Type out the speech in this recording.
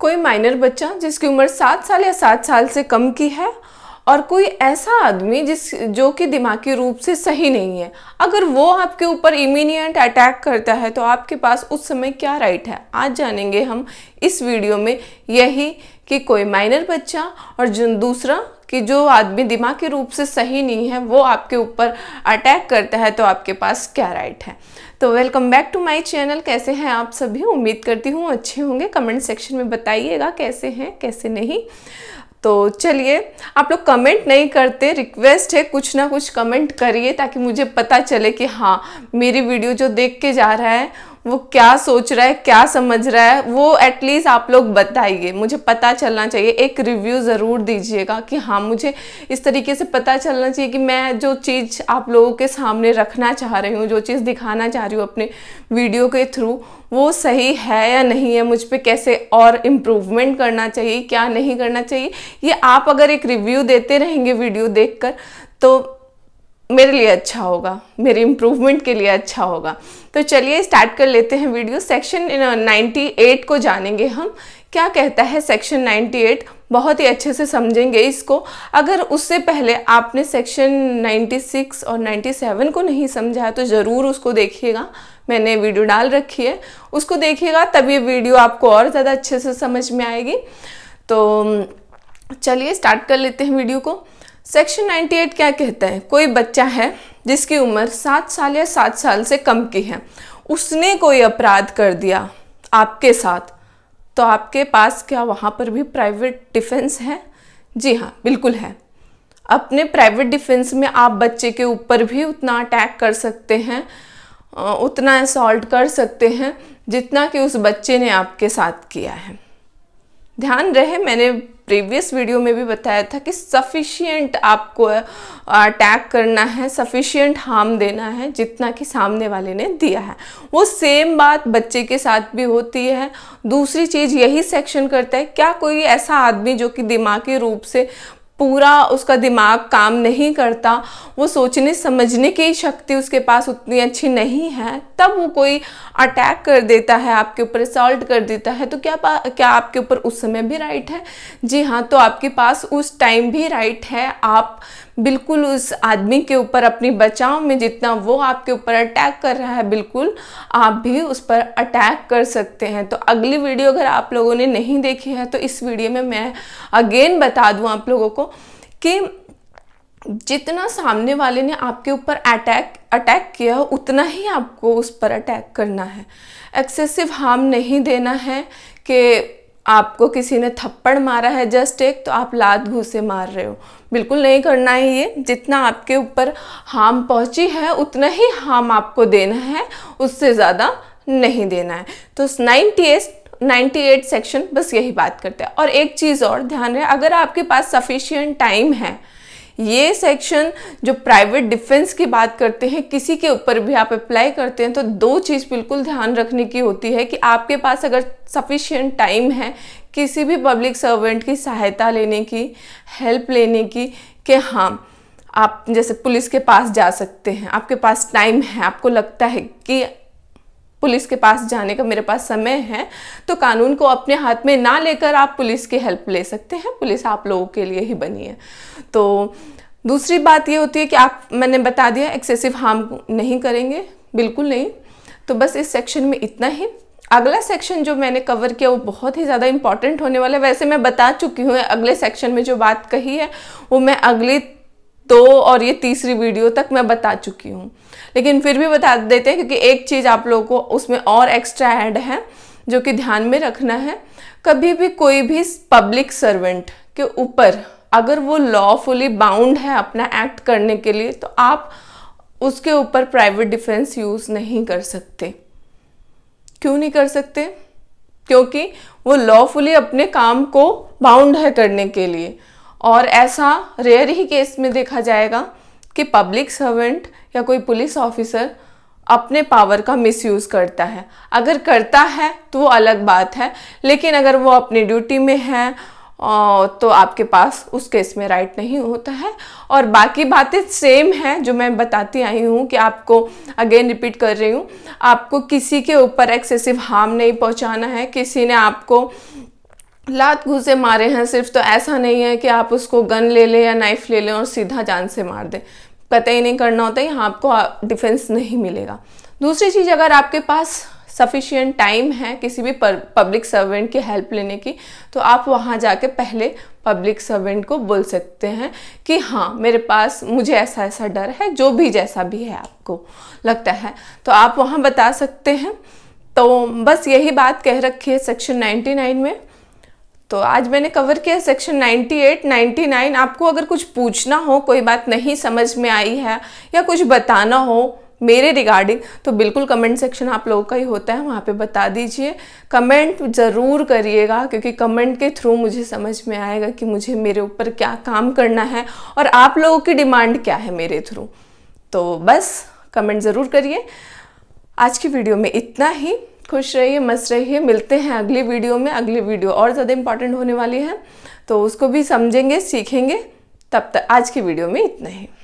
कोई माइनर बच्चा जिसकी उम्र सात साल या सात साल से कम की है और कोई ऐसा आदमी जिस जो कि दिमागी रूप से सही नहीं है अगर वो आपके ऊपर इमीनियंट अटैक करता है तो आपके पास उस समय क्या राइट है आज जानेंगे हम इस वीडियो में यही कि कोई माइनर बच्चा और जो दूसरा कि जो आदमी दिमागी रूप से सही नहीं है वो आपके ऊपर अटैक करता है तो आपके पास क्या राइट है तो welcome back to my channel कैसे हैं आप सभी उम्मीद करती हूँ अच्छे होंगे कमेंट सेक्शन में बताइएगा कैसे हैं कैसे नहीं तो चलिए आप लोग कमेंट नहीं करते रिक्वेस्ट है कुछ ना कुछ कमेंट करिए ताकि मुझे पता चले कि हाँ मेरी वीडियो जो देख के जा रहा है वो क्या सोच रहा है क्या समझ रहा है वो एटलीस्ट आप लोग बताइए मुझे पता चलना चाहिए एक रिव्यू ज़रूर दीजिएगा कि हाँ मुझे इस तरीके से पता चलना चाहिए कि मैं जो चीज़ आप लोगों के सामने रखना चाह रही हूँ जो चीज़ दिखाना चाह रही हूँ अपने वीडियो के थ्रू वो सही है या नहीं है मुझ पर कैसे और इम्प्रूवमेंट करना चाहिए क्या नहीं करना चाहिए ये आप अगर एक रिव्यू देते रहेंगे वीडियो देख कर, तो मेरे लिए अच्छा होगा मेरे इम्प्रूवमेंट के लिए अच्छा होगा तो चलिए स्टार्ट कर लेते हैं वीडियो सेक्शन 98 को जानेंगे हम क्या कहता है सेक्शन 98 बहुत ही अच्छे से समझेंगे इसको अगर उससे पहले आपने सेक्शन 96 और 97 को नहीं समझा है तो ज़रूर उसको देखिएगा मैंने वीडियो डाल रखी है उसको देखिएगा तब ये वीडियो आपको और ज़्यादा अच्छे से समझ में आएगी तो चलिए स्टार्ट कर लेते हैं वीडियो को सेक्शन 98 क्या कहते हैं कोई बच्चा है जिसकी उम्र सात साल या सात साल से कम की है उसने कोई अपराध कर दिया आपके साथ तो आपके पास क्या वहाँ पर भी प्राइवेट डिफेंस है जी हाँ बिल्कुल है अपने प्राइवेट डिफेंस में आप बच्चे के ऊपर भी उतना अटैक कर सकते हैं उतना असॉल्ट कर सकते हैं जितना कि उस बच्चे ने आपके साथ किया है ध्यान रहे मैंने प्रीवियस वीडियो में भी बताया था कि सफिशियंट आपको अटैक करना है सफिशियंट हार्म देना है जितना कि सामने वाले ने दिया है वो सेम बात बच्चे के साथ भी होती है दूसरी चीज़ यही सेक्शन करता है क्या कोई ऐसा आदमी जो कि दिमागी रूप से पूरा उसका दिमाग काम नहीं करता वो सोचने समझने की शक्ति उसके पास उतनी अच्छी नहीं है तब वो कोई अटैक कर देता है आपके ऊपर असॉल्ट कर देता है तो क्या क्या आपके ऊपर उस समय भी राइट है जी हाँ तो आपके पास उस टाइम भी राइट है आप बिल्कुल उस आदमी के ऊपर अपनी बचाव में जितना वो आपके ऊपर अटैक कर रहा है बिल्कुल आप भी उस पर अटैक कर सकते हैं तो अगली वीडियो अगर आप लोगों ने नहीं देखी है तो इस वीडियो में मैं अगेन बता दूँ आप लोगों को कि जितना सामने वाले ने आपके ऊपर अटैक अटैक किया उतना ही आपको उस पर अटैक करना है एक्सेसिव हार्म नहीं देना है कि आपको किसी ने थप्पड़ मारा है जस्ट एक तो आप लात घूसे मार रहे हो बिल्कुल नहीं करना है ये जितना आपके ऊपर हार्म पहुंची है उतना ही हार्म आपको देना है उससे ज़्यादा नहीं देना है तो नाइन्टी एट 98 सेक्शन बस यही बात करते हैं और एक चीज़ और ध्यान रहे अगर आपके पास सफिशियंट टाइम है ये सेक्शन जो प्राइवेट डिफेंस की बात करते हैं किसी के ऊपर भी आप अप्लाई करते हैं तो दो चीज़ बिल्कुल ध्यान रखने की होती है कि आपके पास अगर सफिशियंट टाइम है किसी भी पब्लिक सर्वेंट की सहायता लेने की हेल्प लेने की कि हाँ आप जैसे पुलिस के पास जा सकते हैं आपके पास टाइम है आपको लगता है कि पुलिस के पास जाने का मेरे पास समय है तो कानून को अपने हाथ में ना लेकर आप पुलिस की हेल्प ले सकते हैं पुलिस आप लोगों के लिए ही बनी है तो दूसरी बात ये होती है कि आप मैंने बता दिया एक्सेसिव हार्म नहीं करेंगे बिल्कुल नहीं तो बस इस सेक्शन में इतना ही अगला सेक्शन जो मैंने कवर किया वो बहुत ही ज़्यादा इंपॉर्टेंट होने वाला है वैसे मैं बता चुकी हूँ अगले सेक्शन में जो बात कही है वो मैं अगले दो और ये तीसरी वीडियो तक मैं बता चुकी हूँ लेकिन फिर भी बता देते हैं क्योंकि एक चीज़ आप लोगों को उसमें और एक्स्ट्रा ऐड है जो कि ध्यान में रखना है कभी भी कोई भी पब्लिक सर्वेंट के ऊपर अगर वो लॉफुली बाउंड है अपना एक्ट करने के लिए तो आप उसके ऊपर प्राइवेट डिफेंस यूज़ नहीं कर सकते क्यों नहीं कर सकते क्योंकि वो लॉफुली अपने काम को बाउंड है करने के लिए और ऐसा रेयर ही केस में देखा जाएगा कि पब्लिक सर्वेंट या कोई पुलिस ऑफिसर अपने पावर का मिसयूज़ करता है अगर करता है तो वो अलग बात है लेकिन अगर वो अपनी ड्यूटी में है तो आपके पास उस केस में राइट नहीं होता है और बाकी बातें सेम हैं जो मैं बताती आई हूँ कि आपको अगेन रिपीट कर रही हूँ आपको किसी के ऊपर एक्सेसिव हार्म नहीं पहुँचाना है किसी ने आपको लात घुसे मारे हैं सिर्फ तो ऐसा नहीं है कि आप उसको गन ले लें या नाइफ ले लें और सीधा जान से मार दें पता ही नहीं करना होता यहाँ आपको डिफेंस नहीं मिलेगा दूसरी चीज़ अगर आपके पास सफिशियंट टाइम है किसी भी पब्लिक सर्वेंट की हेल्प लेने की तो आप वहाँ जाके पहले पब्लिक सर्वेंट को बोल सकते हैं कि हाँ मेरे पास मुझे ऐसा ऐसा डर है जो भी जैसा भी है आपको लगता है तो आप वहाँ बता सकते हैं तो बस यही बात कह रखी है सेक्शन 99 में तो आज मैंने कवर किया सेक्शन 98, 99 आपको अगर कुछ पूछना हो कोई बात नहीं समझ में आई है या कुछ बताना हो मेरे रिगार्डिंग तो बिल्कुल कमेंट सेक्शन आप लोगों का ही होता है वहाँ पे बता दीजिए कमेंट ज़रूर करिएगा क्योंकि कमेंट के थ्रू मुझे समझ में आएगा कि मुझे मेरे ऊपर क्या काम करना है और आप लोगों की डिमांड क्या है मेरे थ्रू तो बस कमेंट ज़रूर करिए आज की वीडियो में इतना ही खुश रहिए मस्त रहिए मिलते हैं अगली वीडियो में अगली वीडियो और ज़्यादा इंपॉर्टेंट होने वाली है तो उसको भी समझेंगे सीखेंगे तब तक आज की वीडियो में इतना ही